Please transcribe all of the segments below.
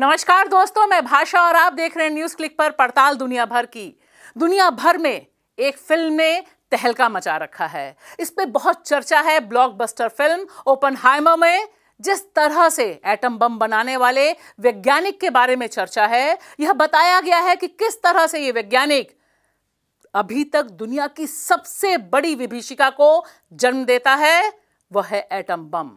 नमस्कार दोस्तों मैं भाषा और आप देख रहे हैं न्यूज क्लिक पर पड़ताल दुनिया भर की दुनिया भर में एक फिल्म ने तहलका मचा रखा है इस पर बहुत चर्चा है ब्लॉकबस्टर फिल्म ओपन में जिस तरह से एटम बम बनाने वाले वैज्ञानिक के बारे में चर्चा है यह बताया गया है कि किस तरह से ये वैज्ञानिक अभी तक दुनिया की सबसे बड़ी विभीषिका को जन्म देता है वह है एटम बम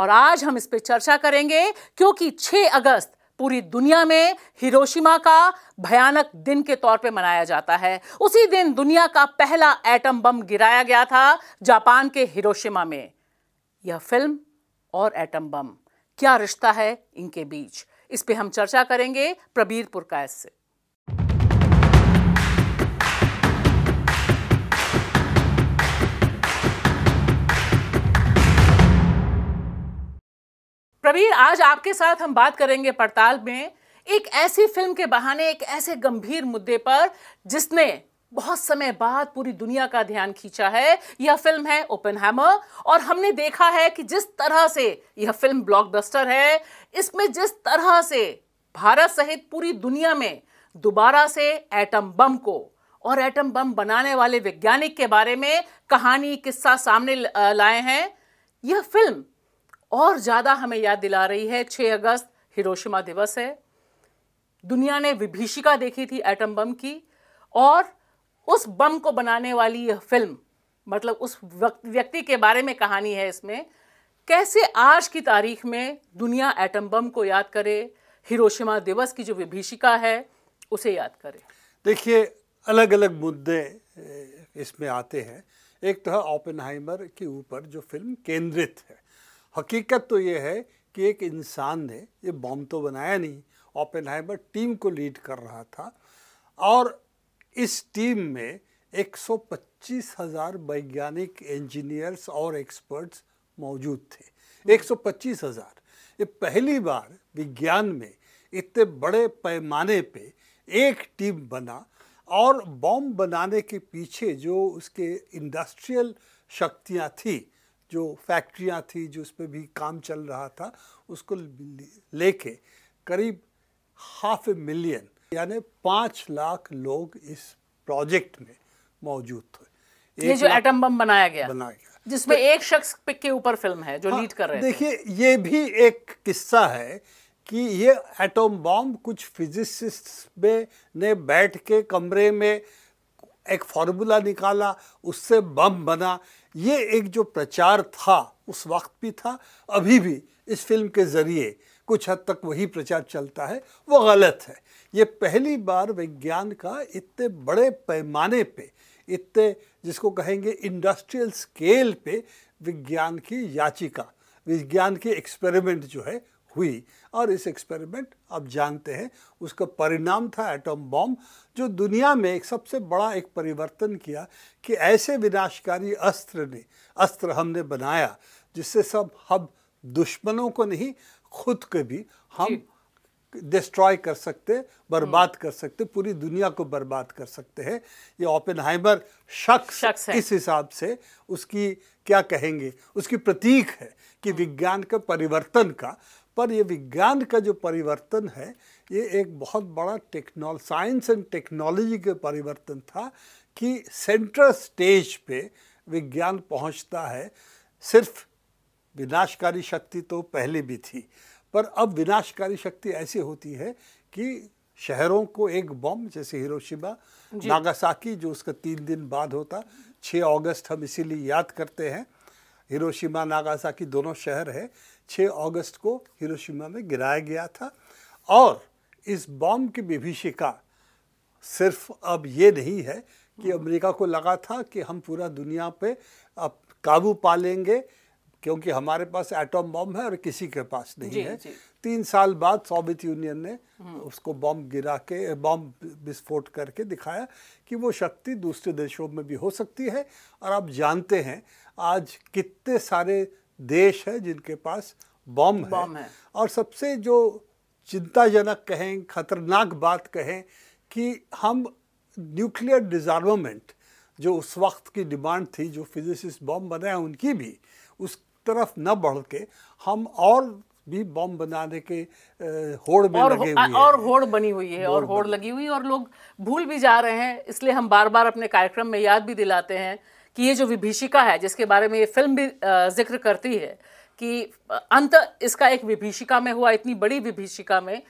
और आज हम इस पर चर्चा करेंगे क्योंकि 6 अगस्त पूरी दुनिया में हिरोशिमा का भयानक दिन के तौर पे मनाया जाता है उसी दिन दुनिया का पहला एटम बम गिराया गया था जापान के हिरोशिमा में यह फिल्म और एटम बम क्या रिश्ता है इनके बीच इस पे हम चर्चा करेंगे प्रबीर पुरकायस से प्रवीर आज आपके साथ हम बात करेंगे पड़ताल में एक ऐसी फिल्म के बहाने एक ऐसे गंभीर मुद्दे पर जिसने बहुत समय बाद पूरी दुनिया का ध्यान खींचा है यह फिल्म है ओपन हैमर और हमने देखा है कि जिस तरह से यह फिल्म ब्लॉकबस्टर है इसमें जिस तरह से भारत सहित पूरी दुनिया में दोबारा से एटम बम को और एटम बम बनाने वाले वैज्ञानिक के बारे में कहानी किस्सा सामने लाए हैं यह फिल्म और ज़्यादा हमें याद दिला रही है 6 अगस्त हिरोशिमा दिवस है दुनिया ने विभीषिका देखी थी एटम बम की और उस बम को बनाने वाली यह फिल्म मतलब उस व्यक्ति के बारे में कहानी है इसमें कैसे आज की तारीख में दुनिया एटम बम को याद करे हिरोशिमा दिवस की जो विभीषिका है उसे याद करे देखिए अलग अलग मुद्दे इसमें आते हैं एक तो है ओपेनहाइमर के ऊपर जो फिल्म केंद्रित है हकीकत तो ये है कि एक इंसान ने ये बॉम्ब तो बनाया नहीं ओपन टीम को लीड कर रहा था और इस टीम में एक हज़ार वैज्ञानिक इंजीनियर्स और एक्सपर्ट्स मौजूद थे हम्म। एक हज़ार ये पहली बार विज्ञान में इतने बड़े पैमाने पे एक टीम बना और बॉम्ब बनाने के पीछे जो उसके इंडस्ट्रियल शक्तियाँ थी जो फैक्ट्रियाँ थी उस पर भी काम चल रहा था उसको लेके करीब हाफ ए मिलियन यानी पाँच लाख लोग इस प्रोजेक्ट में मौजूद थे ये जो एटम बम बनाया गया बनाया गया जिसमें तो, एक शख्स के ऊपर फिल्म है जो हाँ, लीड कर रहे देखिए ये भी एक किस्सा है कि ये एटम बम कुछ फिजिसिस्ट में ने बैठ के कमरे में एक फार्मूला निकाला उससे बम बना ये एक जो प्रचार था उस वक्त भी था अभी भी इस फिल्म के ज़रिए कुछ हद तक वही प्रचार चलता है वो गलत है ये पहली बार विज्ञान का इतने बड़े पैमाने पे इतने जिसको कहेंगे इंडस्ट्रियल स्केल पे विज्ञान की याचिका विज्ञान के एक्सपेरिमेंट जो है हुई और इस एक्सपेरिमेंट आप जानते हैं उसका परिणाम था एटम बॉम्ब जो दुनिया में एक सबसे बड़ा एक परिवर्तन किया कि ऐसे विनाशकारी अस्त्र ने अस्त्र हमने बनाया जिससे सब हम दुश्मनों को नहीं खुद को भी हम डिस्ट्रॉय कर सकते बर्बाद हम्म। कर सकते पूरी दुनिया को बर्बाद कर सकते हैं ये ओपन हाइमर शख्स, शख्स इस हिसाब से उसकी क्या कहेंगे उसकी प्रतीक है कि हम्म। विज्ञान का परिवर्तन का पर ये विज्ञान का जो परिवर्तन है ये एक बहुत बड़ा टेक्नोल साइंस एंड टेक्नोलॉजी का परिवर्तन था कि सेंट्रल स्टेज पे विज्ञान पहुंचता है सिर्फ विनाशकारी शक्ति तो पहले भी थी पर अब विनाशकारी शक्ति ऐसी होती है कि शहरों को एक बम जैसे हिरोशिमा नागासाकी जो उसका तीन दिन बाद होता 6 अगस्त हम इसीलिए याद करते हैं हिरोशिमा नागासा की दोनों शहर है 6 अगस्त को हिरोशिमा में गिराया गया था और इस बॉम्ब की विभीषिका सिर्फ अब ये नहीं है कि अमेरिका को लगा था कि हम पूरा दुनिया पे अब काबू पा लेंगे क्योंकि हमारे पास एटम बॉम्ब है और किसी के पास नहीं जी, है जी. तीन साल बाद सोवियत यूनियन ने उसको बॉम्ब गिरा के बॉम्ब विस्फोट करके दिखाया कि वो शक्ति दूसरे देशों में भी हो सकती है और आप जानते हैं आज कितने सारे देश हैं जिनके पास बॉम्ब है।, है और सबसे जो चिंताजनक कहें खतरनाक बात कहें कि हम न्यूक्लियर डिजार्वमेंट जो उस वक्त की डिमांड थी जो फिजिसिस्ट बॉम्ब बनाए उनकी भी उस तरफ न बढ़ के हम और भी बम बनाने के होड़ में और, लगे हुए हैं और होड़ बनी हुई है और होड़ लगी हुई है और लोग भूल भी जा रहे हैं इसलिए हम बार बार अपने कार्यक्रम में याद भी दिलाते हैं कि ये जो विभीषिका है जिसके बारे में ये फिल्म भी जिक्र करती है कि अंत इसका एक विभीषिका में हुआ इतनी बड़ी विभीषिका में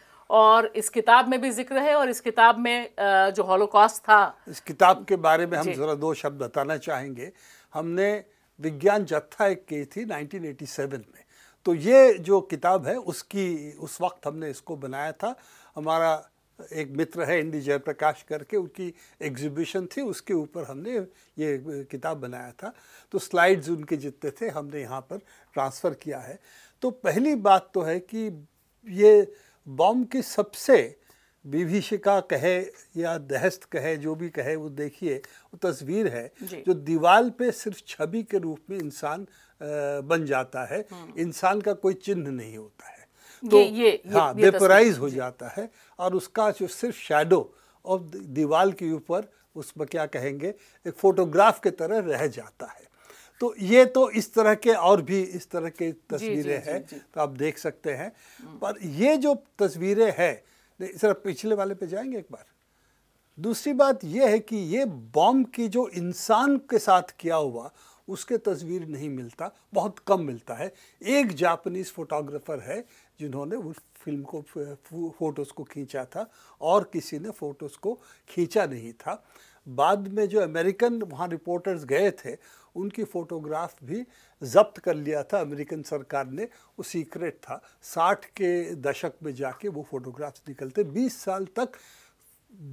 और इस किताब में भी जिक्र है और इस किताब में जो हॉलोकॉस्ट था इस किताब के बारे में हम जरा दो शब्द बताना चाहेंगे हमने विज्ञान जत्था एक की थी 1987 में तो ये जो किताब है उसकी उस वक्त हमने इसको बनाया था हमारा एक मित्र है डी जयप्रकाश करके उनकी एग्जीबिशन थी उसके ऊपर हमने ये किताब बनाया था तो स्लाइड्स उनके जितने थे हमने यहाँ पर ट्रांसफ़र किया है तो पहली बात तो है कि ये बॉम्ब की सबसे विभीषिका कहे या दहस्त कहे जो भी कहे वो देखिए वो तस्वीर है जो दीवार पे सिर्फ छवि के रूप में इंसान बन जाता है हाँ। इंसान का कोई चिन्ह नहीं होता है तो ये, ये, हाँ वेपराइज हो जाता है और उसका जो सिर्फ शेडो और दीवार के ऊपर उसमें क्या कहेंगे एक फोटोग्राफ के तरह रह जाता है तो ये तो इस तरह के और भी इस तरह के तस्वीरें हैं तो आप देख सकते हैं हाँ। पर ये जो तस्वीरें हैं सर पिछले वाले पे जाएंगे एक बार दूसरी बात यह है कि ये बॉम्ब की जो इंसान के साथ किया हुआ उसके तस्वीर नहीं मिलता बहुत कम मिलता है एक जापानीज फोटोग्राफर है जिन्होंने उस फिल्म को फोटोज़ को खींचा था और किसी ने फ़ोटोज़ को खींचा नहीं था बाद में जो अमेरिकन वहाँ रिपोर्टर्स गए थे उनकी फ़ोटोग्राफ भी जब्त कर लिया था अमेरिकन सरकार ने वो सीक्रेट था साठ के दशक में जाके वो फ़ोटोग्राफ्स निकलते बीस साल तक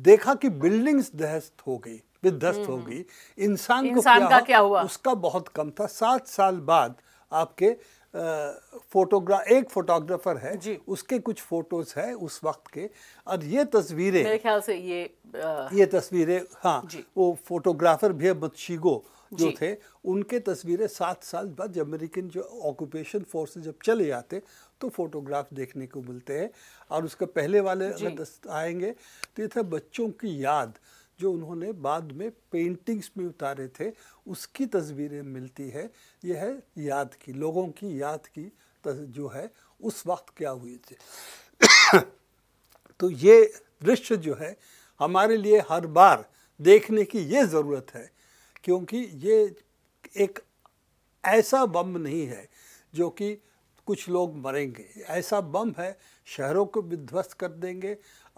देखा कि बिल्डिंग्स दहस्त हो गई विध्वस्त हो हम्म, हम्म। गई इंसान को क्या, क्या हुआ उसका बहुत कम था सात साल बाद आपके फोटोग्राफ एक फोटोग्राफर है उसके कुछ फोटोज है उस वक्त के और ये तस्वीरें मेरे ख्याल से ये आ, ये तस्वीरें हाँ वो फोटोग्राफर भी बदशीगो जो थे उनके तस्वीरें सात साल बाद अमेरिकन जो ऑक्यूपेशन फोर्स जब चले जाते तो फोटोग्राफ देखने को मिलते हैं और उसके पहले वाले अगर आएंगे तो ये था बच्चों की याद जो उन्होंने बाद में पेंटिंग्स में उतारे थे उसकी तस्वीरें मिलती है यह है याद की लोगों की याद की जो है उस वक्त क्या हुई थी तो ये दृश्य जो है हमारे लिए हर बार देखने की ये ज़रूरत है क्योंकि ये एक ऐसा बम नहीं है जो कि कुछ लोग मरेंगे ऐसा बम है शहरों को विध्वस्त कर देंगे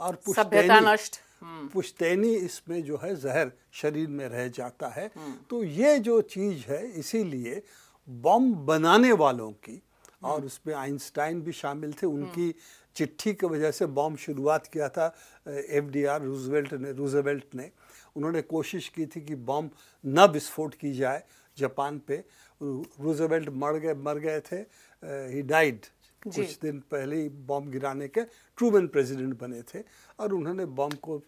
और पुश्तैनी नष्ट हम्म। पुश्तैनी इसमें जो है जहर शरीर में रह जाता है हम्म। तो ये जो चीज़ है इसीलिए बम बनाने वालों की और हम्म। उसमें आइंस्टाइन भी शामिल थे उनकी चिट्ठी की वजह से बॉम्ब शुरुआत किया था एफ डी आर रूजवेल्ट ने रूजवेल्ट ने उन्होंने कोशिश की थी कि बॉम्ब न विस्फोट की जाए जापान पे रूजवेल्ट मर गए मर गए थे ही डाइड कुछ दिन पहले ही बॉम्ब गिराने के ट्रूमन प्रेसिडेंट बने थे और उन्होंने बॉम्ब को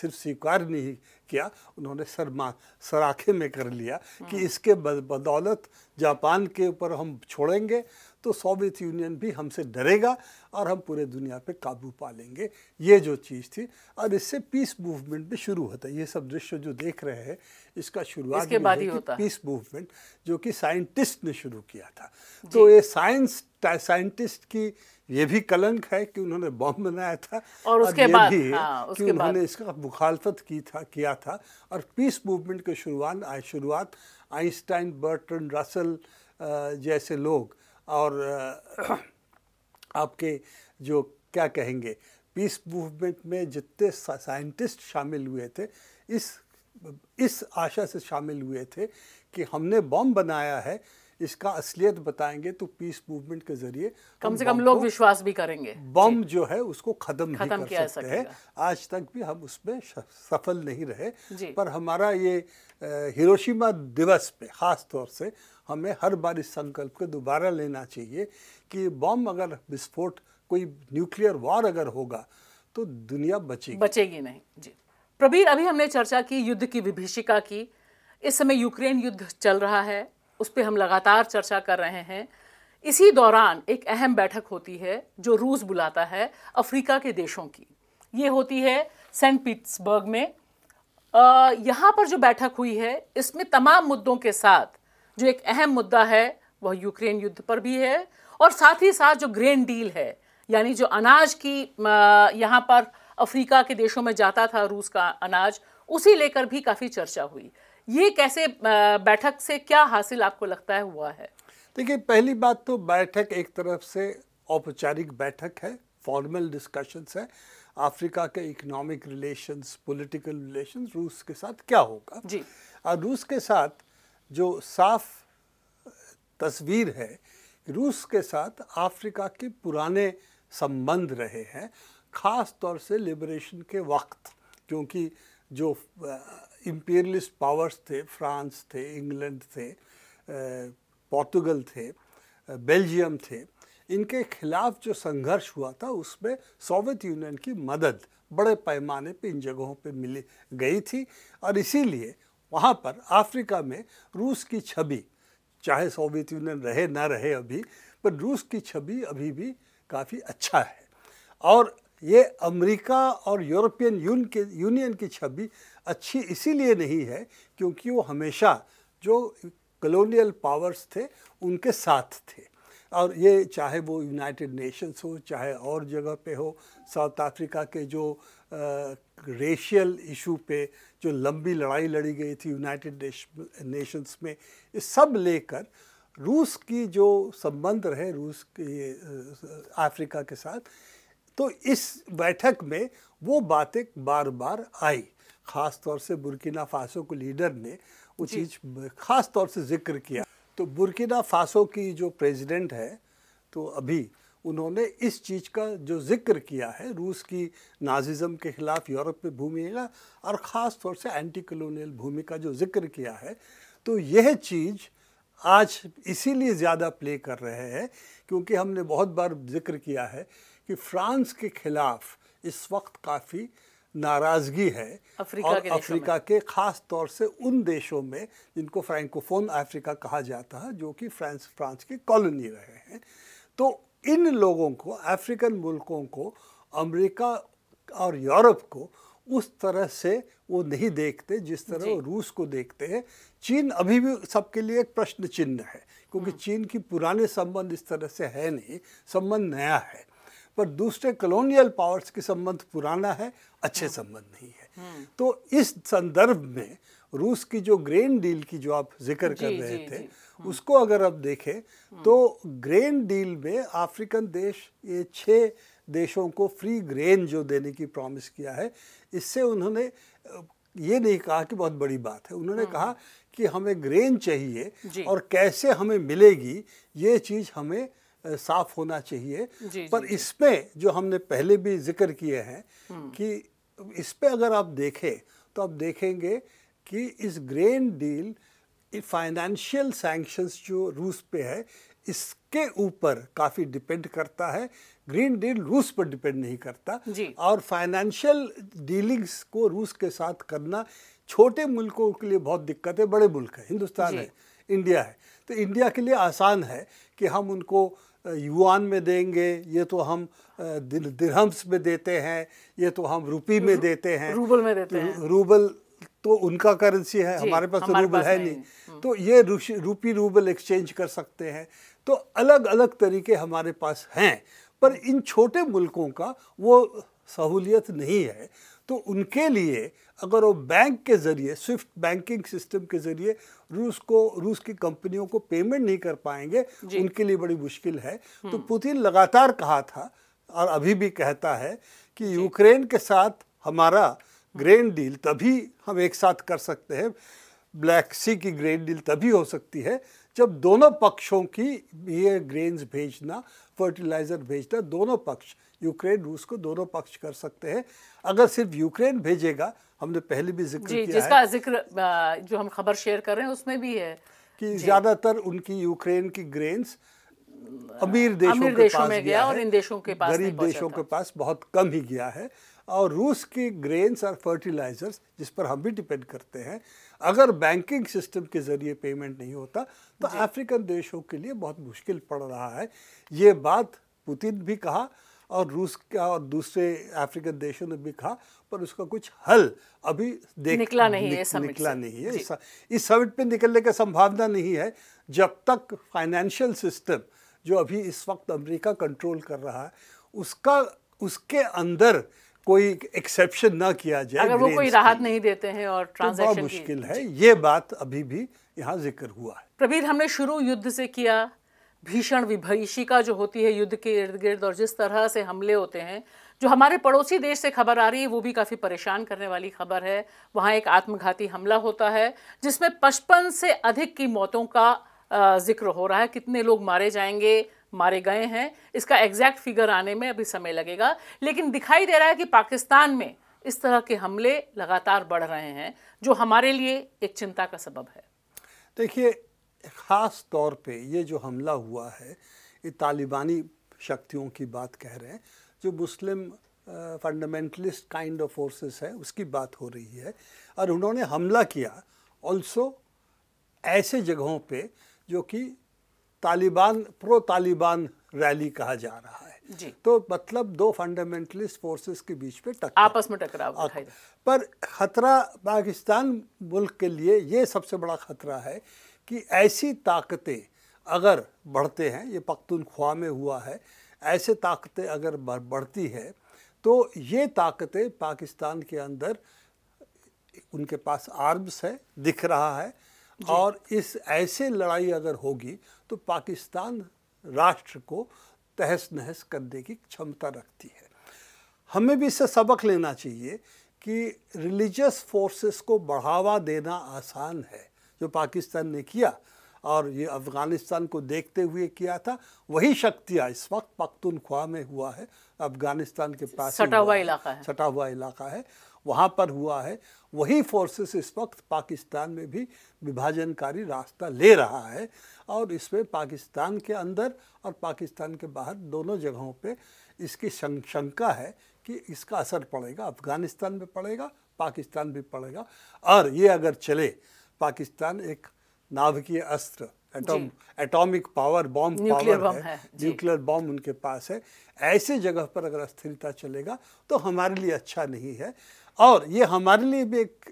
सिर्फ स्वीकार नहीं किया उन्होंने सरमा सराखे में कर लिया कि हाँ। इसके बदौलत जापान के ऊपर हम छोड़ेंगे तो सोवियत यूनियन भी हमसे डरेगा और हम पूरे दुनिया पे काबू पा लेंगे ये जो चीज़ थी और इससे पीस मूवमेंट भी शुरू होता है ये सब दृश्य जो देख रहे हैं इसका शुरुआत इसके बाद ही होता पीस मूवमेंट जो कि साइंटिस्ट ने शुरू किया था तो ये साइंस साइंटिस्ट की ये भी कलंक है कि उन्होंने बम बनाया था और उसके बाद हाँ, उसके कि उन्होंने बाद। इसका मुखालफत की था किया था और पीस मूवमेंट की शुरुआत शुरुआत आइंस्टाइन बर्टन रसल जैसे लोग और आपके जो क्या कहेंगे पीस मूवमेंट में जितने साइंटिस्ट शामिल हुए थे इस इस आशा से शामिल हुए थे कि हमने बम बनाया है इसका असलियत बताएंगे तो पीस मूवमेंट के जरिए कम से कम लोग विश्वास भी करेंगे बम जो है उसको खत्म भी कर किया सकते हैं आज तक भी हम उसमें सफल नहीं रहे पर हमारा ये हिरोशिमा दिवस पे ख़ास तौर से हमें हर बार इस संकल्प को दोबारा लेना चाहिए कि बम अगर विस्फोट कोई न्यूक्लियर वॉर अगर होगा तो दुनिया बचेगी बचेगी नहीं जी प्रबीर अभी हमने चर्चा की युद्ध की विभीषिका की इस समय यूक्रेन युद्ध चल रहा है उस पर हम लगातार चर्चा कर रहे हैं इसी दौरान एक अहम बैठक होती है जो रूस बुलाता है अफ्रीका के देशों की ये होती है सेंट पीट्सबर्ग में यहाँ पर जो बैठक हुई है इसमें तमाम मुद्दों के साथ जो एक अहम मुद्दा है वह यूक्रेन युद्ध पर भी है और साथ ही साथ जो ग्रेन डील है यानी जो अनाज की यहाँ पर अफ्रीका के देशों में जाता था रूस का अनाज उसी लेकर भी काफ़ी चर्चा हुई ये कैसे बैठक से क्या हासिल आपको लगता है हुआ है देखिए पहली बात तो बैठक एक तरफ से औपचारिक बैठक है फॉर्मल डिस्कशंस है अफ्रीका के इकोनॉमिक रिलेशंस पॉलिटिकल रिलेशंस रूस के साथ क्या होगा जी और रूस के साथ जो साफ तस्वीर है रूस के साथ अफ्रीका के पुराने संबंध रहे हैं ख़ास तौर से लिबरेशन के वक्त क्योंकि जो इम्पीरियलिस्ट पावर्स थे फ्रांस थे इंग्लैंड थे पोर्तुगल थे बेल्जियम थे इनके खिलाफ जो संघर्ष हुआ था उसमें सोवियत यूनियन की मदद बड़े पैमाने पे इन जगहों पे मिली गई थी और इसीलिए वहाँ पर अफ्रीका में रूस की छवि चाहे सोवियत यूनियन रहे ना रहे अभी पर रूस की छवि अभी भी काफ़ी अच्छा है और ये अमेरिका और यूरोपियन यून के यूनियन की छवि अच्छी इसीलिए नहीं है क्योंकि वो हमेशा जो कलोनियल पावर्स थे उनके साथ थे और ये चाहे वो यूनाइटेड नेशंस हो चाहे और जगह पे हो साउथ अफ्रीका के जो रेशियल इशू पे जो लंबी लड़ाई लड़ी गई थी यूनाइटेड नेशंस में ये सब लेकर रूस की जो संबंध रहे रूस के अफ्रीका के साथ तो इस बैठक में वो बातें बार बार आई ख़ास तौर से बुरकिना फासो के लीडर ने वो चीज़ ख़ास तौर से जिक्र किया तो बुरकिना फासो की जो प्रेसिडेंट है तो अभी उन्होंने इस चीज़ का जो जिक्र किया है रूस की नाजिज़म के ख़िलाफ़ यूरोप में भूमिका और ख़ास तौर से एंटी कलोनियल भूमिका जो जिक्र किया है तो यह चीज़ आज इसीलिए ज़्यादा प्ले कर रहे हैं क्योंकि हमने बहुत बार जिक्र किया है कि फ्रांस के खिलाफ इस वक्त काफ़ी नाराज़गी है अफ्रीका और के अफ्रीका के ख़ास तौर से उन देशों में जिनको फ्रैंकोफोन अफ्रीका कहा जाता है जो कि फ्रांस फ्रांस की कॉलोनी रहे हैं तो इन लोगों को अफ्रीकन मुल्कों को अमेरिका और यूरोप को उस तरह से वो नहीं देखते जिस तरह वो रूस को देखते हैं चीन अभी भी सबके लिए एक प्रश्न चिन्ह है क्योंकि हाँ। चीन की पुराने संबंध इस तरह से है नहीं संबंध नया है पर दूसरे कलोनियल पावर्स के संबंध पुराना है अच्छे हाँ। संबंध नहीं है हाँ। तो इस संदर्भ में रूस की जो ग्रेन डील की जो आप जिक्र कर रहे जी, थे जी, हाँ। उसको अगर आप देखें तो ग्रेन डील में अफ्रीकन देश ये छः देशों को फ्री ग्रेन जो देने की प्रॉमिस किया है इससे उन्होंने ये नहीं कहा कि बहुत बड़ी बात है उन्होंने कहा कि हमें ग्रेन चाहिए और कैसे हमें मिलेगी ये चीज़ हमें साफ होना चाहिए जी, पर इसमें जो हमने पहले भी जिक्र किए हैं कि इस पर अगर आप देखें तो आप देखेंगे कि इस ग्रेन डील फाइनेंशियल सैंक्शंस जो रूस पे है इसके ऊपर काफ़ी डिपेंड करता है ग्रीन डील रूस पर डिपेंड नहीं करता और फाइनेंशियल डीलिंग्स को रूस के साथ करना छोटे मुल्कों के लिए बहुत दिक्कत है बड़े मुल्क है हिंदुस्तान है इंडिया है तो इंडिया के लिए आसान है कि हम उनको युआन में देंगे ये तो हम दिरहम्स में देते हैं ये तो हम रुपी में देते हैं रूबल में देते हैं रूबल तो उनका करेंसी है हमारे पास तो हमारे रूबल पास है नहीं, नहीं। हम्म। तो ये रूपी रूबल एक्सचेंज कर सकते हैं तो अलग अलग तरीके हमारे पास हैं पर इन छोटे मुल्कों का वो सहूलियत नहीं है तो उनके लिए अगर वो बैंक के ज़रिए स्विफ्ट बैंकिंग सिस्टम के ज़रिए रूस को रूस की कंपनियों को पेमेंट नहीं कर पाएंगे उनके लिए बड़ी मुश्किल है तो हम्म। पुतिन लगातार कहा था और अभी भी कहता है कि यूक्रेन के साथ हमारा ग्रेन डील तभी हम एक साथ कर सकते हैं ब्लैक सी की ग्रेन डील तभी हो सकती है जब दोनों पक्षों की ये ग्रेन्स भेजना फर्टिलाइज़र भेजना दोनों पक्ष यूक्रेन रूस को दोनों पक्ष कर सकते हैं अगर सिर्फ यूक्रेन भेजेगा हमने पहले भी जिक्र किया जिसका है जिक्र जो हम खबर शेयर कर रहे हैं उसमें भी है कि ज़्यादातर उनकी यूक्रेन की ग्रेन्स अमीर देशों, अमीर के देशों पास में गया और इन देशों के पास गरीब देशों के पास बहुत कम ही गया है और रूस की ग्रेन्स और फर्टिलाइजर्स जिस पर हम भी डिपेंड करते हैं अगर बैंकिंग सिस्टम के ज़रिए पेमेंट नहीं होता तो अफ्रीकन देशों के लिए बहुत मुश्किल पड़ रहा है ये बात पुतिन भी कहा और रूस का और दूसरे अफ्रीकन देशों ने भी कहा पर उसका कुछ हल अभी देख निकला नहीं निक, है निकला नहीं है इस, समिट पे निकलने का संभावना नहीं है जब तक फाइनेंशियल सिस्टम जो अभी इस वक्त अमेरिका कंट्रोल कर रहा है उसका उसके अंदर कोई एक्सेप्शन ना किया जाए अगर वो कोई राहत नहीं देते हैं और ट्रांजैक्शन तो मुश्किल है ये बात अभी भी यहाँ जिक्र हुआ है प्रवीर हमने शुरू युद्ध से किया भीषण विभीषिका जो होती है युद्ध के इर्द गिर्द और जिस तरह से हमले होते हैं जो हमारे पड़ोसी देश से खबर आ रही है वो भी काफ़ी परेशान करने वाली खबर है वहाँ एक आत्मघाती हमला होता है जिसमें पचपन से अधिक की मौतों का जिक्र हो रहा है कितने लोग मारे जाएंगे मारे गए हैं इसका एग्जैक्ट फिगर आने में अभी समय लगेगा लेकिन दिखाई दे रहा है कि पाकिस्तान में इस तरह के हमले लगातार बढ़ रहे हैं जो हमारे लिए एक चिंता का सबब है देखिए ख़ास तौर पे ये जो हमला हुआ है ये तालिबानी शक्तियों की बात कह रहे हैं जो Muslim fundamentalist kind of forces है उसकी बात हो रही है और उन्होंने हमला किया ऑल्सो ऐसे जगहों पे जो कि तालिबान प्रो तालिबान रैली कहा जा रहा है जी तो मतलब दो फंडामेंटलिस्ट फोर्सेस के बीच पे टक्कर आपस में टकराव पर खतरा पाकिस्तान मुल्क के लिए ये सबसे बड़ा खतरा है कि ऐसी ताकतें अगर बढ़ते हैं ये पख्तनख्वा में हुआ है ऐसे ताकतें अगर बढ़ती है तो ये ताकतें पाकिस्तान के अंदर उनके पास आर्म्स है दिख रहा है और इस ऐसे लड़ाई अगर होगी तो पाकिस्तान राष्ट्र को तहस नहस करने की क्षमता रखती है हमें भी इससे सबक लेना चाहिए कि रिलीजियस फोर्सेस को बढ़ावा देना आसान है जो पाकिस्तान ने किया और ये अफ़गानिस्तान को देखते हुए किया था वही शक्तियाँ इस वक्त पख्तनख्वा में हुआ है अफ़गानिस्तान के पास सटा हुआ इलाका है सटा हुआ इलाका है वहाँ पर हुआ है वही फोर्सेस इस वक्त पाकिस्तान में भी विभाजनकारी रास्ता ले रहा है और इसमें पाकिस्तान के अंदर और पाकिस्तान के बाहर दोनों जगहों पे इसकी शंका है कि इसका असर पड़ेगा अफ़गानिस्तान में पड़ेगा पाकिस्तान भी पड़ेगा और ये अगर चले पाकिस्तान एक नाभिकीय अस्त्र atom atomic power bomb power है न्यूक्लियर बॉम्ब उनके पास है ऐसे जगह पर अगर अस्थिरता चलेगा तो हमारे लिए अच्छा नहीं है और ये हमारे लिए भी एक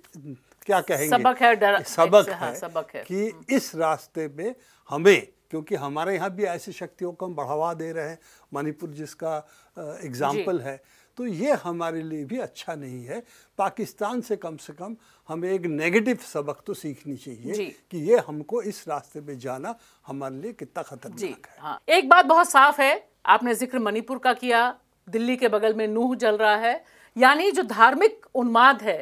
क्या कहेंगे सबक है डर, सबक, हाँ, है सबक है कि हम्म। इस रास्ते में हमें क्योंकि हमारे यहाँ भी ऐसी शक्तियों को हम बढ़ावा दे रहे हैं मणिपुर जिसका एग्जाम्पल है तो ये हमारे लिए भी अच्छा नहीं है पाकिस्तान से कम से कम हमें एक नेगेटिव सबक तो सीखनी चाहिए कि ये हमको इस रास्ते में जाना हमारे लिए कितना खतरनाक है हाँ। एक बात बहुत साफ है आपने जिक्र मणिपुर का किया दिल्ली के बगल में नूह जल रहा है यानी जो धार्मिक उन्माद है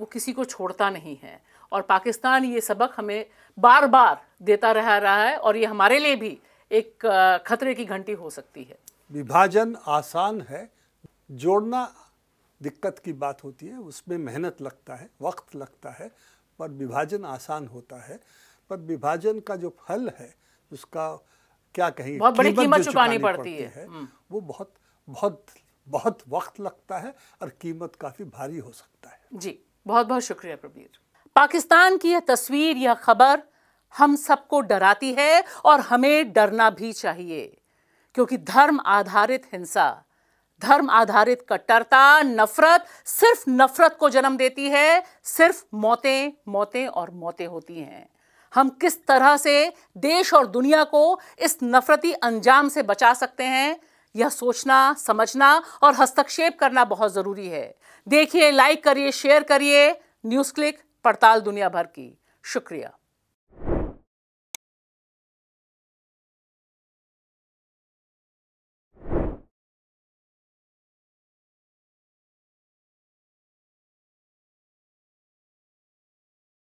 वो किसी को छोड़ता नहीं है और पाकिस्तान ये सबक हमें बार बार देता रह रहा है और ये हमारे लिए भी एक खतरे की घंटी हो सकती है विभाजन आसान है जोड़ना दिक्कत की बात होती है उसमें मेहनत लगता है वक्त लगता है पर विभाजन आसान होता है पर विभाजन का जो फल है उसका क्या कहेंगे बहुत बड़ी कीमत चुकानी पड़ती, पड़ती है, है हम्म। वो बहुत बहुत बहुत वक्त लगता है और कीमत काफ़ी भारी हो सकता है जी बहुत बहुत शुक्रिया प्रबीर पाकिस्तान की यह तस्वीर यह खबर हम सबको डराती है और हमें डरना भी चाहिए क्योंकि धर्म आधारित हिंसा धर्म आधारित कट्टरता नफरत सिर्फ नफरत को जन्म देती है सिर्फ मौतें मौतें और मौतें होती हैं हम किस तरह से देश और दुनिया को इस नफरती अंजाम से बचा सकते हैं यह सोचना समझना और हस्तक्षेप करना बहुत ज़रूरी है देखिए लाइक करिए शेयर करिए न्यूज़ क्लिक पड़ताल दुनिया भर की शुक्रिया